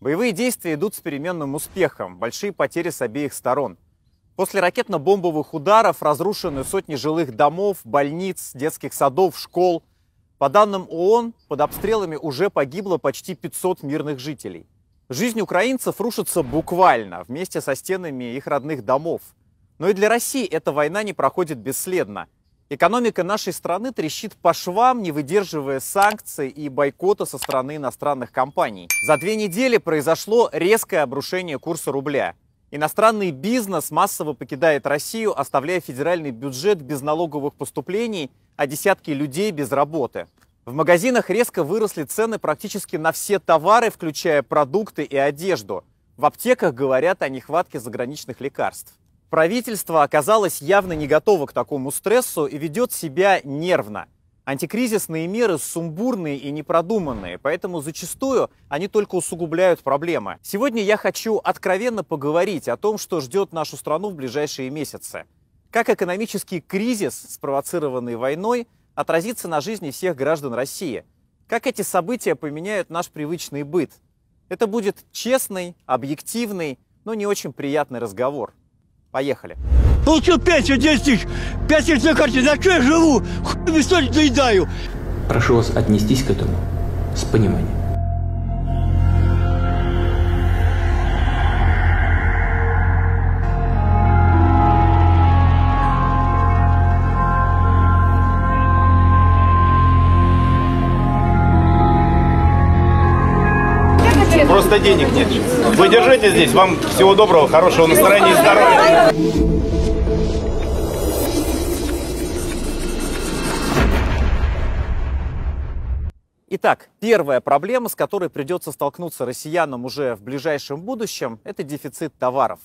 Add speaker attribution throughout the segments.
Speaker 1: Боевые действия идут с переменным успехом, большие потери с обеих сторон. После ракетно-бомбовых ударов разрушены сотни жилых домов, больниц, детских садов, школ. По данным ООН, под обстрелами уже погибло почти 500 мирных жителей. Жизнь украинцев рушится буквально вместе со стенами их родных домов. Но и для России эта война не проходит бесследно. Экономика нашей страны трещит по швам, не выдерживая санкций и бойкота со стороны иностранных компаний. За две недели произошло резкое обрушение курса рубля. Иностранный бизнес массово покидает Россию, оставляя федеральный бюджет без налоговых поступлений, а десятки людей без работы. В магазинах резко выросли цены практически на все товары, включая продукты и одежду. В аптеках говорят о нехватке заграничных лекарств. Правительство оказалось явно не готово к такому стрессу и ведет себя нервно. Антикризисные меры сумбурные и непродуманные, поэтому зачастую они только усугубляют проблемы. Сегодня я хочу откровенно поговорить о том, что ждет нашу страну в ближайшие месяцы. Как экономический кризис, спровоцированный войной, отразится на жизни всех граждан России. Как эти события поменяют наш привычный быт? Это будет честный, объективный, но не очень приятный разговор. Поехали. Получил пенсию 10 тысяч, 5 тысяч на карте, На что я живу? Хуй историю доедаю. Прошу вас отнестись к этому с пониманием. просто денег нет. Вы держите здесь. Вам всего доброго, хорошего настроения и здоровья. Итак, первая проблема, с которой придется столкнуться россиянам уже в ближайшем будущем, это дефицит товаров.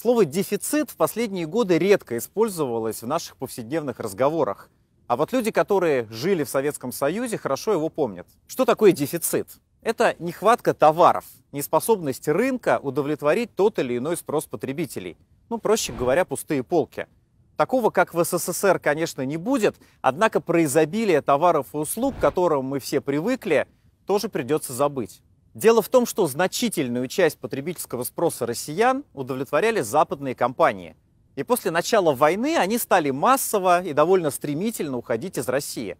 Speaker 1: Слово «дефицит» в последние годы редко использовалось в наших повседневных разговорах. А вот люди, которые жили в Советском Союзе, хорошо его помнят. Что такое дефицит? Это нехватка товаров, неспособность рынка удовлетворить тот или иной спрос потребителей. Ну, проще говоря, пустые полки. Такого, как в СССР, конечно, не будет, однако про изобилие товаров и услуг, к которым мы все привыкли, тоже придется забыть. Дело в том, что значительную часть потребительского спроса россиян удовлетворяли западные компании. И после начала войны они стали массово и довольно стремительно уходить из России.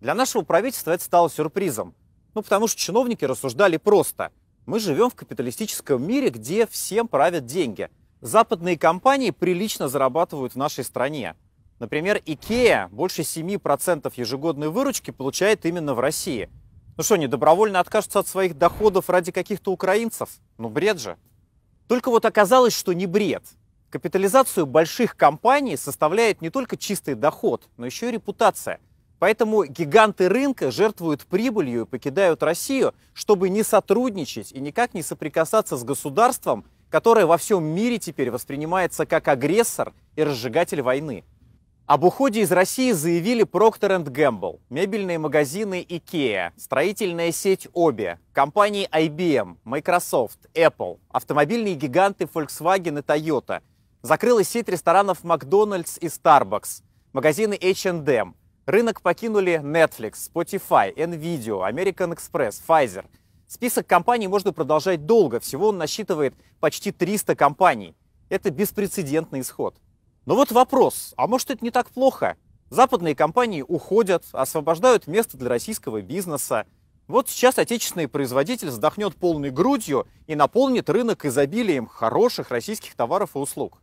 Speaker 1: Для нашего правительства это стало сюрпризом – ну, потому что чиновники рассуждали просто. Мы живем в капиталистическом мире, где всем правят деньги. Западные компании прилично зарабатывают в нашей стране. Например, IKEA больше 7% ежегодной выручки получает именно в России. Ну что, они добровольно откажутся от своих доходов ради каких-то украинцев? Ну бред же. Только вот оказалось, что не бред. Капитализацию больших компаний составляет не только чистый доход, но еще и репутация – Поэтому гиганты рынка жертвуют прибылью и покидают Россию, чтобы не сотрудничать и никак не соприкасаться с государством, которое во всем мире теперь воспринимается как агрессор и разжигатель войны. Об уходе из России заявили Procter Gamble, мебельные магазины IKEA, строительная сеть Obi, компании IBM, Microsoft, Apple, автомобильные гиганты Volkswagen и Toyota. Закрылась сеть ресторанов McDonald's и Starbucks, магазины H&M – Рынок покинули Netflix, Spotify, NVIDIA, American Express, Pfizer. Список компаний можно продолжать долго, всего он насчитывает почти 300 компаний. Это беспрецедентный исход. Но вот вопрос, а может это не так плохо? Западные компании уходят, освобождают место для российского бизнеса. Вот сейчас отечественный производитель вздохнет полной грудью и наполнит рынок изобилием хороших российских товаров и услуг.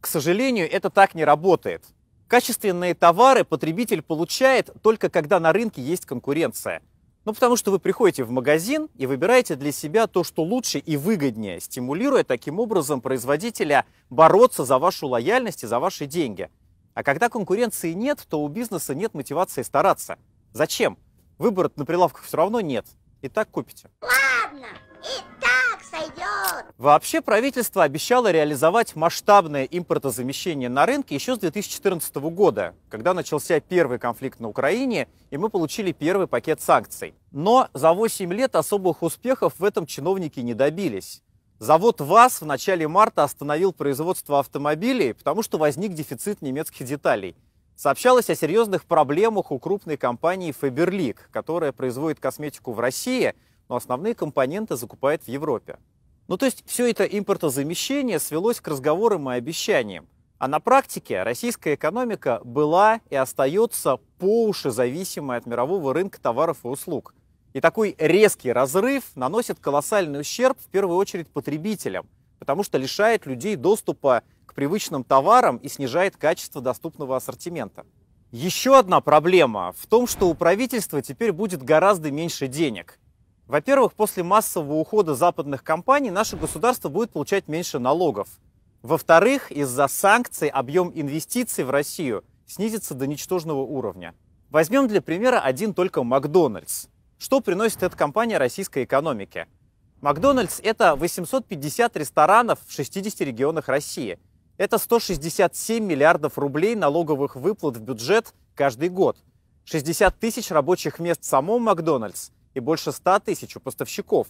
Speaker 1: К сожалению, это так не работает. Качественные товары потребитель получает только когда на рынке есть конкуренция. Ну, потому что вы приходите в магазин и выбираете для себя то, что лучше и выгоднее, стимулируя таким образом производителя бороться за вашу лояльность и за ваши деньги. А когда конкуренции нет, то у бизнеса нет мотивации стараться. Зачем? Выбора на прилавках все равно нет. И так купите. Ладно. И так сойдет. Вообще правительство обещало реализовать масштабное импортозамещение на рынке еще с 2014 года, когда начался первый конфликт на Украине, и мы получили первый пакет санкций. Но за 8 лет особых успехов в этом чиновники не добились. Завод ВАЗ в начале марта остановил производство автомобилей, потому что возник дефицит немецких деталей. Сообщалось о серьезных проблемах у крупной компании Faberlic, которая производит косметику в России – но основные компоненты закупает в Европе. Ну то есть все это импортозамещение свелось к разговорам и обещаниям. А на практике российская экономика была и остается по уши зависимой от мирового рынка товаров и услуг. И такой резкий разрыв наносит колоссальный ущерб в первую очередь потребителям, потому что лишает людей доступа к привычным товарам и снижает качество доступного ассортимента. Еще одна проблема в том, что у правительства теперь будет гораздо меньше денег. Во-первых, после массового ухода западных компаний наше государство будет получать меньше налогов. Во-вторых, из-за санкций объем инвестиций в Россию снизится до ничтожного уровня. Возьмем для примера один только Макдональдс. Что приносит эта компания российской экономике? Макдональдс – это 850 ресторанов в 60 регионах России. Это 167 миллиардов рублей налоговых выплат в бюджет каждый год. 60 тысяч рабочих мест в самом Макдональдс – и больше 100 тысяч у поставщиков.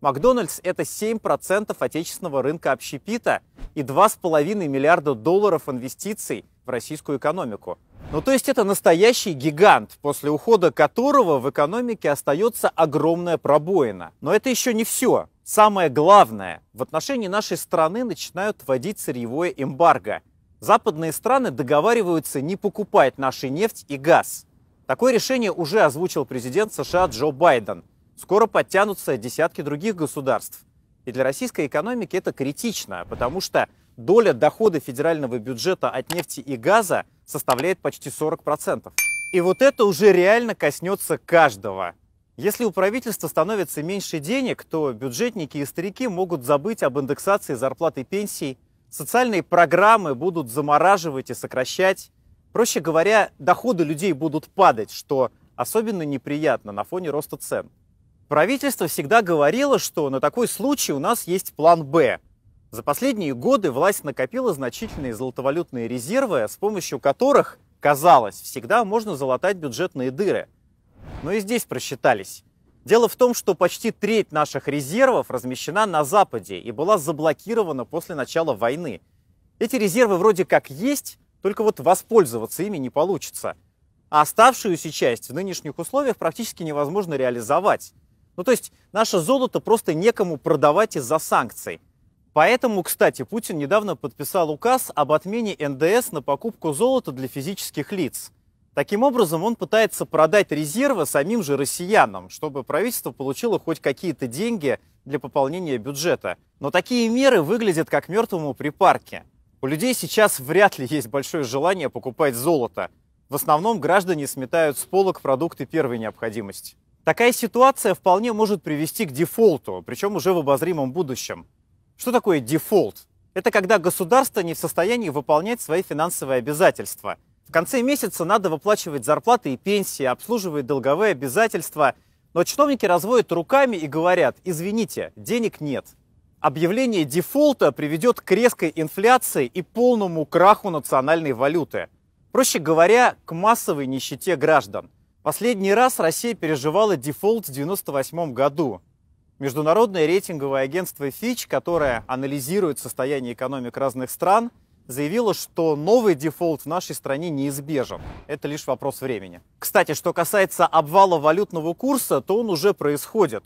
Speaker 1: Макдональдс – это 7% отечественного рынка общепита и 2,5 миллиарда долларов инвестиций в российскую экономику. Ну то есть это настоящий гигант, после ухода которого в экономике остается огромная пробоина. Но это еще не все. Самое главное, в отношении нашей страны начинают вводить сырьевое эмбарго. Западные страны договариваются не покупать нашу нефть и газ. Такое решение уже озвучил президент США Джо Байден. Скоро подтянутся десятки других государств. И для российской экономики это критично, потому что доля дохода федерального бюджета от нефти и газа составляет почти 40%. И вот это уже реально коснется каждого. Если у правительства становится меньше денег, то бюджетники и старики могут забыть об индексации зарплат и пенсий, социальные программы будут замораживать и сокращать, Проще говоря, доходы людей будут падать, что особенно неприятно на фоне роста цен. Правительство всегда говорило, что на такой случай у нас есть план «Б». За последние годы власть накопила значительные золотовалютные резервы, с помощью которых, казалось, всегда можно залатать бюджетные дыры. Но и здесь просчитались. Дело в том, что почти треть наших резервов размещена на Западе и была заблокирована после начала войны. Эти резервы вроде как есть, только вот воспользоваться ими не получится. А оставшуюся часть в нынешних условиях практически невозможно реализовать. Ну то есть наше золото просто некому продавать из-за санкций. Поэтому, кстати, Путин недавно подписал указ об отмене НДС на покупку золота для физических лиц. Таким образом, он пытается продать резервы самим же россиянам, чтобы правительство получило хоть какие-то деньги для пополнения бюджета. Но такие меры выглядят как мертвому припарке. У людей сейчас вряд ли есть большое желание покупать золото. В основном граждане сметают с полок продукты первой необходимости. Такая ситуация вполне может привести к дефолту, причем уже в обозримом будущем. Что такое дефолт? Это когда государство не в состоянии выполнять свои финансовые обязательства. В конце месяца надо выплачивать зарплаты и пенсии, обслуживать долговые обязательства, но чиновники разводят руками и говорят, извините, денег нет объявление дефолта приведет к резкой инфляции и полному краху национальной валюты. Проще говоря, к массовой нищете граждан. Последний раз Россия переживала дефолт в 1998 году. Международное рейтинговое агентство Fitch, которое анализирует состояние экономик разных стран, заявило, что новый дефолт в нашей стране неизбежен. Это лишь вопрос времени. Кстати, что касается обвала валютного курса, то он уже происходит.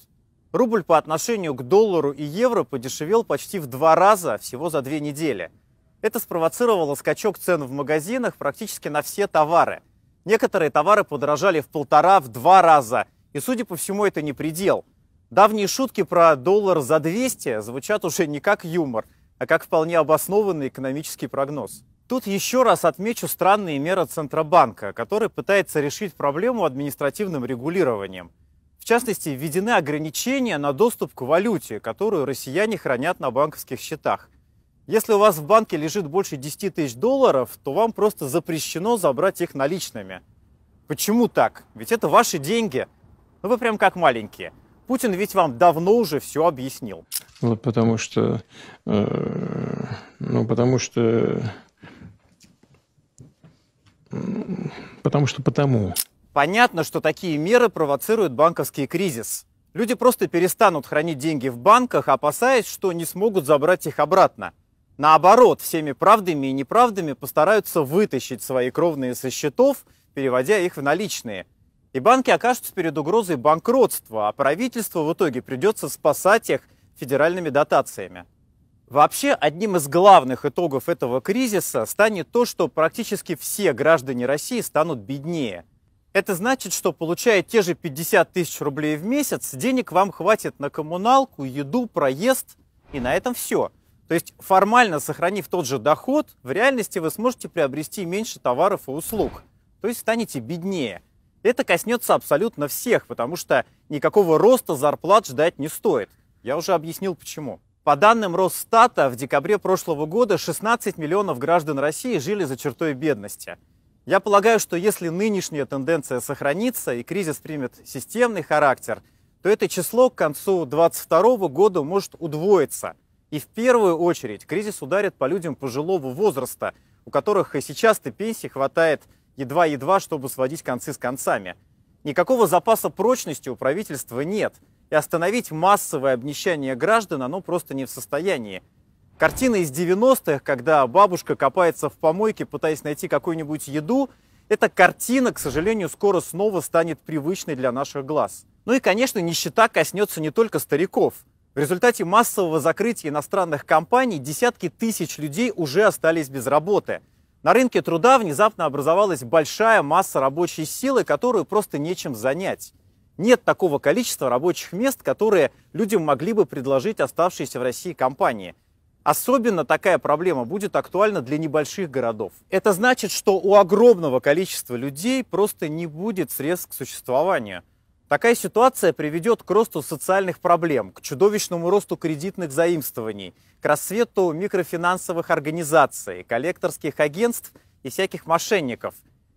Speaker 1: Рубль по отношению к доллару и евро подешевел почти в два раза всего за две недели. Это спровоцировало скачок цен в магазинах практически на все товары. Некоторые товары подорожали в полтора, в два раза. И, судя по всему, это не предел. Давние шутки про доллар за 200 звучат уже не как юмор, а как вполне обоснованный экономический прогноз. Тут еще раз отмечу странные меры Центробанка, который пытается решить проблему административным регулированием – частности, введены ограничения на доступ к валюте, которую россияне хранят на банковских счетах. Если у вас в банке лежит больше 10 тысяч долларов, то вам просто запрещено забрать их наличными. Почему так? Ведь это ваши деньги. Ну вы прям как маленькие. Путин ведь вам давно уже все объяснил. Ну, потому что... Э, ну, потому что... Потому что потому. Понятно, что такие меры провоцируют банковский кризис. Люди просто перестанут хранить деньги в банках, опасаясь, что не смогут забрать их обратно. Наоборот, всеми правдами и неправдами постараются вытащить свои кровные со счетов, переводя их в наличные. И банки окажутся перед угрозой банкротства, а правительство в итоге придется спасать их федеральными дотациями. Вообще, одним из главных итогов этого кризиса станет то, что практически все граждане России станут беднее – это значит, что получая те же 50 тысяч рублей в месяц, денег вам хватит на коммуналку, еду, проезд и на этом все. То есть формально сохранив тот же доход, в реальности вы сможете приобрести меньше товаров и услуг. То есть станете беднее. Это коснется абсолютно всех, потому что никакого роста зарплат ждать не стоит. Я уже объяснил почему. По данным Росстата, в декабре прошлого года 16 миллионов граждан России жили за чертой бедности. Я полагаю, что если нынешняя тенденция сохранится и кризис примет системный характер, то это число к концу 2022 года может удвоиться. И в первую очередь кризис ударит по людям пожилого возраста, у которых и сейчас-то пенсии хватает едва-едва, чтобы сводить концы с концами. Никакого запаса прочности у правительства нет, и остановить массовое обнищание граждан оно просто не в состоянии. Картина из 90-х, когда бабушка копается в помойке, пытаясь найти какую-нибудь еду, эта картина, к сожалению, скоро снова станет привычной для наших глаз. Ну и, конечно, нищета коснется не только стариков. В результате массового закрытия иностранных компаний десятки тысяч людей уже остались без работы. На рынке труда внезапно образовалась большая масса рабочей силы, которую просто нечем занять. Нет такого количества рабочих мест, которые людям могли бы предложить оставшиеся в России компании – Особенно такая проблема будет актуальна для небольших городов. Это значит, что у огромного количества людей просто не будет средств к существованию. Такая ситуация приведет к росту социальных проблем, к чудовищному росту кредитных заимствований, к рассвету микрофинансовых организаций, коллекторских агентств и всяких мошенников.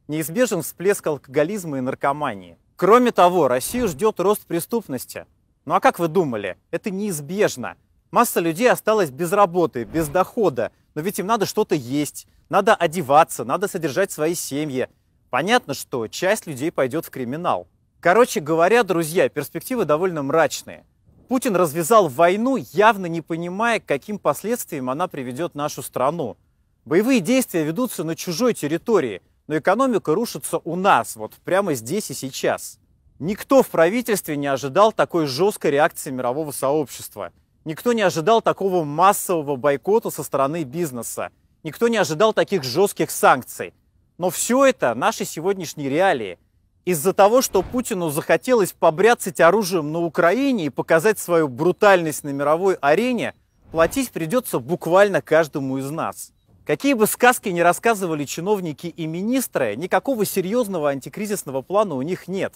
Speaker 1: Неизбежен всплеск алкоголизма и наркомании. Кроме того, Россию ждет рост преступности. Ну а как вы думали, это неизбежно – Масса людей осталась без работы, без дохода, но ведь им надо что-то есть, надо одеваться, надо содержать свои семьи. Понятно, что часть людей пойдет в криминал. Короче говоря, друзья, перспективы довольно мрачные. Путин развязал войну, явно не понимая, каким последствиям она приведет нашу страну. Боевые действия ведутся на чужой территории, но экономика рушится у нас, вот прямо здесь и сейчас. Никто в правительстве не ожидал такой жесткой реакции мирового сообщества – Никто не ожидал такого массового бойкота со стороны бизнеса. Никто не ожидал таких жестких санкций. Но все это наши сегодняшние реалии. Из-за того, что Путину захотелось побряцать оружием на Украине и показать свою брутальность на мировой арене, платить придется буквально каждому из нас. Какие бы сказки ни рассказывали чиновники и министры, никакого серьезного антикризисного плана у них нет.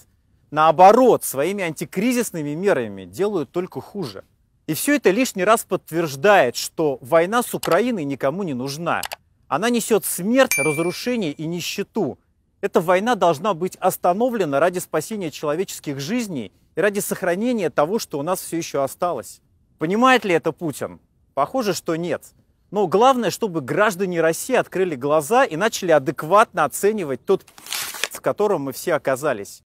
Speaker 1: Наоборот, своими антикризисными мерами делают только хуже. И все это лишний раз подтверждает, что война с Украиной никому не нужна. Она несет смерть, разрушение и нищету. Эта война должна быть остановлена ради спасения человеческих жизней и ради сохранения того, что у нас все еще осталось. Понимает ли это Путин? Похоже, что нет. Но главное, чтобы граждане России открыли глаза и начали адекватно оценивать тот с которым мы все оказались.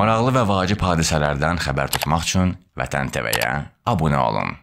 Speaker 1: Maraqlı və vacib hadisələrdən xəbər tutmaq üçün Vətən TV-yə abunə olun.